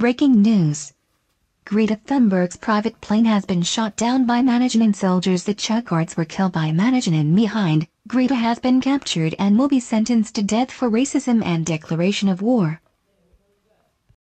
Breaking news. Greta Thunberg's private plane has been shot down by management soldiers. The Chagarts were killed by management behind. Greta has been captured and will be sentenced to death for racism and declaration of war.